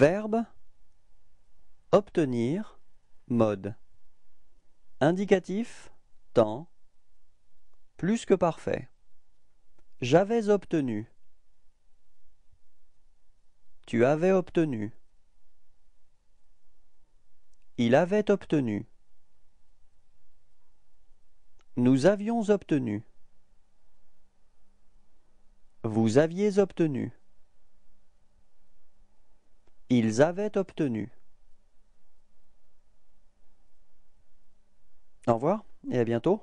Verbe obtenir mode indicatif temps plus que parfait j'avais obtenu tu avais obtenu il avait obtenu nous avions obtenu vous aviez obtenu ils avaient obtenu. Au revoir et à bientôt.